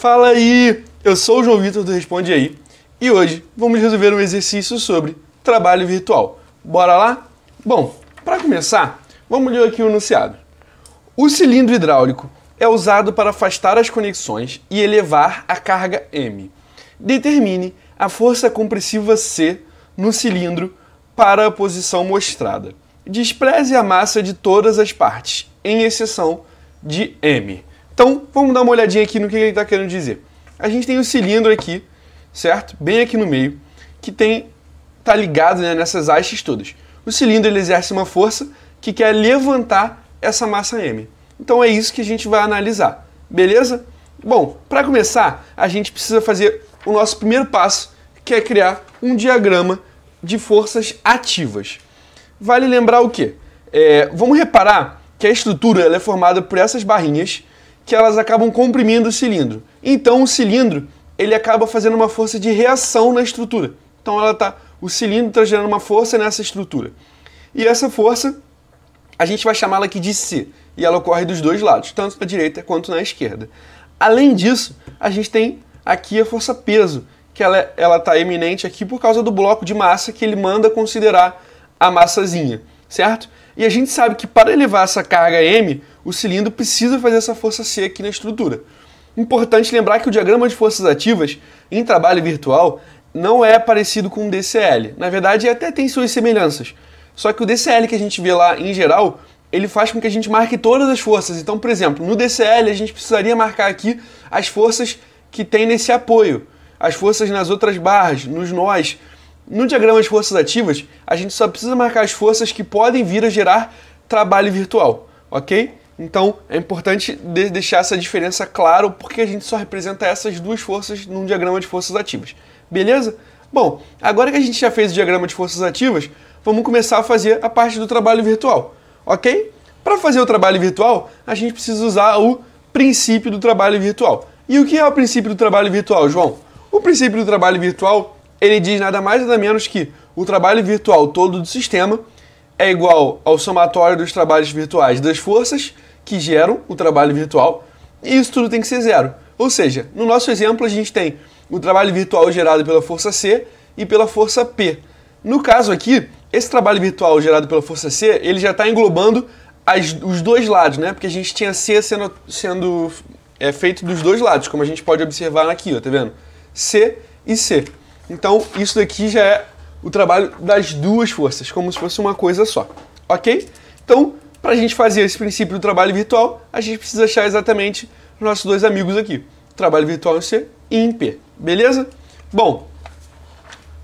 Fala aí! Eu sou o João Vitor do Responde Aí e hoje vamos resolver um exercício sobre trabalho virtual. Bora lá? Bom, para começar, vamos ler aqui o enunciado. O cilindro hidráulico é usado para afastar as conexões e elevar a carga M. Determine a força compressiva C no cilindro para a posição mostrada. Despreze a massa de todas as partes, em exceção de M. Então, vamos dar uma olhadinha aqui no que ele está querendo dizer. A gente tem um cilindro aqui, certo? Bem aqui no meio, que tem tá ligado né, nessas hastes todas. O cilindro ele exerce uma força que quer levantar essa massa m. Então é isso que a gente vai analisar, beleza? Bom, para começar, a gente precisa fazer o nosso primeiro passo, que é criar um diagrama de forças ativas. Vale lembrar o quê? É, vamos reparar que a estrutura é formada por essas barrinhas que elas acabam comprimindo o cilindro. Então o cilindro ele acaba fazendo uma força de reação na estrutura. Então ela tá, o cilindro está gerando uma força nessa estrutura. E essa força a gente vai chamá-la aqui de C, e ela ocorre dos dois lados, tanto na direita quanto na esquerda. Além disso, a gente tem aqui a força peso, que ela está eminente aqui por causa do bloco de massa que ele manda considerar a massazinha, certo? E a gente sabe que para elevar essa carga m, o cilindro precisa fazer essa força C aqui na estrutura. Importante lembrar que o diagrama de forças ativas em trabalho virtual não é parecido com o DCL. Na verdade, até tem suas semelhanças. Só que o DCL que a gente vê lá em geral, ele faz com que a gente marque todas as forças. Então, por exemplo, no DCL a gente precisaria marcar aqui as forças que tem nesse apoio, as forças nas outras barras, nos nós. No diagrama de forças ativas, a gente só precisa marcar as forças que podem vir a gerar trabalho virtual, ok? Então é importante de deixar essa diferença claro porque a gente só representa essas duas forças num diagrama de forças ativas. Beleza? Bom, agora que a gente já fez o diagrama de forças ativas, vamos começar a fazer a parte do trabalho virtual, ok? Para fazer o trabalho virtual, a gente precisa usar o princípio do trabalho virtual. E o que é o princípio do trabalho virtual, João? O princípio do trabalho virtual ele diz nada mais nada menos que o trabalho virtual todo do sistema é igual ao somatório dos trabalhos virtuais das forças que geram o trabalho virtual, e isso tudo tem que ser zero. Ou seja, no nosso exemplo, a gente tem o trabalho virtual gerado pela força C e pela força P. No caso aqui, esse trabalho virtual gerado pela força C, ele já está englobando as, os dois lados, né? Porque a gente tinha C sendo, sendo é, feito dos dois lados, como a gente pode observar aqui, ó, tá vendo? C e C. Então, isso daqui já é o trabalho das duas forças, como se fosse uma coisa só, ok? Então, para a gente fazer esse princípio do trabalho virtual, a gente precisa achar exatamente os nossos dois amigos aqui. Trabalho virtual em C e em P, beleza? Bom,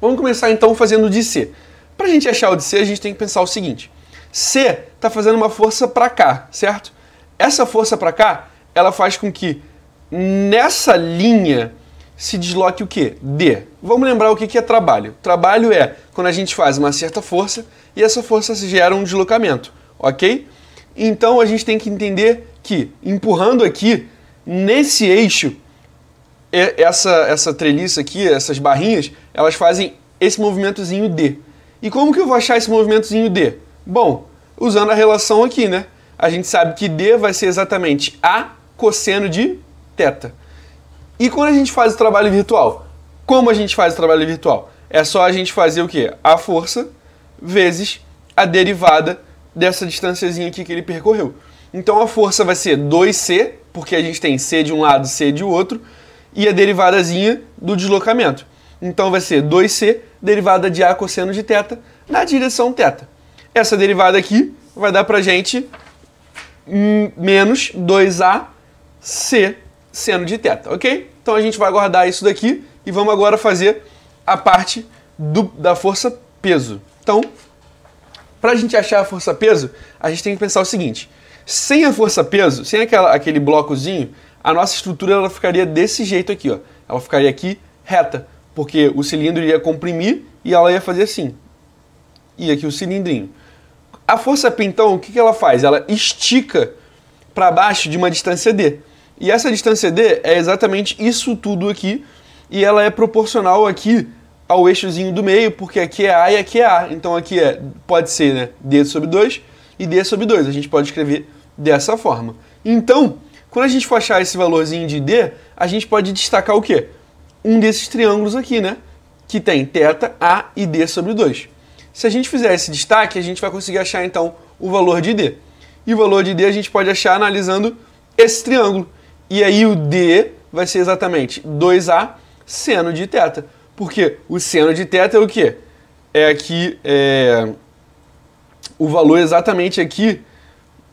vamos começar então fazendo de C. Para a gente achar o de C, a gente tem que pensar o seguinte. C está fazendo uma força para cá, certo? Essa força para cá, ela faz com que nessa linha se desloque o que? D. Vamos lembrar o que é trabalho. Trabalho é quando a gente faz uma certa força e essa força gera um deslocamento ok? Então a gente tem que entender que empurrando aqui, nesse eixo, essa, essa treliça aqui, essas barrinhas, elas fazem esse movimentozinho D. E como que eu vou achar esse movimentozinho D? Bom, usando a relação aqui, né? A gente sabe que D vai ser exatamente A cosseno de θ. E quando a gente faz o trabalho virtual? Como a gente faz o trabalho virtual? É só a gente fazer o quê? A força vezes a derivada dessa distânciazinha aqui que ele percorreu. Então a força vai ser 2C, porque a gente tem C de um lado, C de outro, e a derivadazinha do deslocamento. Então vai ser 2C, derivada de A cosseno de θ, na direção θ. Essa derivada aqui vai dar hum, a gente menos 2A C seno de θ, ok? Então a gente vai guardar isso daqui e vamos agora fazer a parte do, da força peso. Então, para a gente achar a força peso, a gente tem que pensar o seguinte: sem a força peso, sem aquela, aquele blocozinho, a nossa estrutura ela ficaria desse jeito aqui, ó. Ela ficaria aqui reta, porque o cilindro iria comprimir e ela ia fazer assim. E aqui o cilindrinho. A força P, então, o que, que ela faz? Ela estica para baixo de uma distância D. E essa distância D é exatamente isso tudo aqui, e ela é proporcional aqui ao eixozinho do meio, porque aqui é A e aqui é A. Então aqui é, pode ser né, D sobre 2 e D sobre 2. A gente pode escrever dessa forma. Então, quando a gente for achar esse valorzinho de D, a gente pode destacar o quê? Um desses triângulos aqui, né? Que tem θ, A e D sobre 2. Se a gente fizer esse destaque, a gente vai conseguir achar então o valor de D. E o valor de D a gente pode achar analisando esse triângulo. E aí o D vai ser exatamente 2A seno de θ. Porque o seno de teta é o quê? É aqui é, o valor exatamente aqui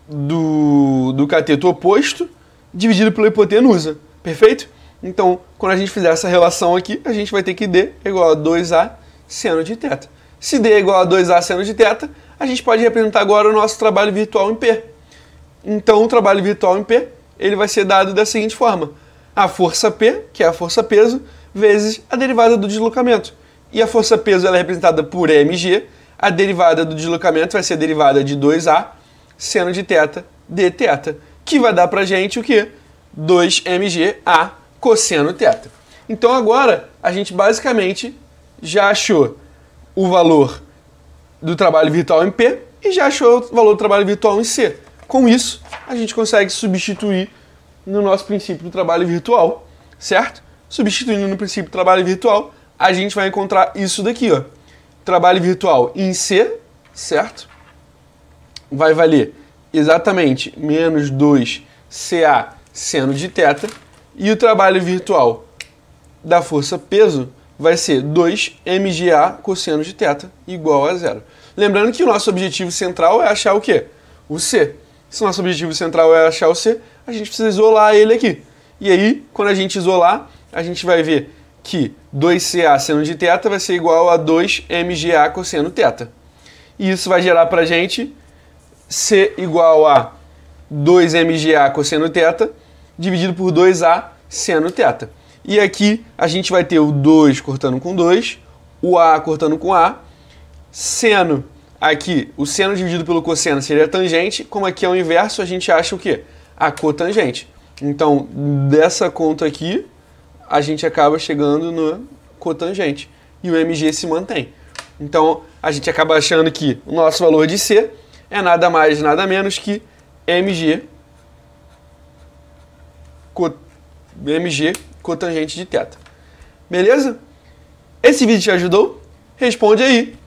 do, do cateto oposto dividido pela hipotenusa, perfeito? Então, quando a gente fizer essa relação aqui, a gente vai ter que D é igual a 2A seno de teta. Se D é igual a 2A seno de teta, a gente pode representar agora o nosso trabalho virtual em P. Então, o trabalho virtual em P ele vai ser dado da seguinte forma. A força P, que é a força peso, vezes a derivada do deslocamento. E a força peso ela é representada por mg, a derivada do deslocamento vai ser a derivada de 2a, seno de θ dθ, que vai dar a gente o quê? 2mg a cosseno θ. Então agora a gente basicamente já achou o valor do trabalho virtual em P e já achou o valor do trabalho virtual em C. Com isso, a gente consegue substituir no nosso princípio do trabalho virtual, certo? substituindo no princípio trabalho virtual, a gente vai encontrar isso daqui, ó. Trabalho virtual em C, certo? Vai valer exatamente menos 2 CA seno de teta e o trabalho virtual da força peso vai ser 2 MGA cosseno de teta igual a zero. Lembrando que o nosso objetivo central é achar o quê? O C. Se o nosso objetivo central é achar o C, a gente precisa isolar ele aqui. E aí, quando a gente isolar, a gente vai ver que 2CA seno de θ vai ser igual a 2MGA cosseno θ. E isso vai gerar para a gente C igual a 2MGA cosseno θ dividido por 2A seno θ. E aqui a gente vai ter o 2 cortando com 2, o A cortando com A, seno aqui, o seno dividido pelo cosseno seria tangente, como aqui é o inverso, a gente acha o quê? A cotangente. Então, dessa conta aqui, a gente acaba chegando no cotangente e o MG se mantém. Então a gente acaba achando que o nosso valor de C é nada mais, nada menos que MG, MG cotangente de teta. Beleza? Esse vídeo te ajudou? Responde aí!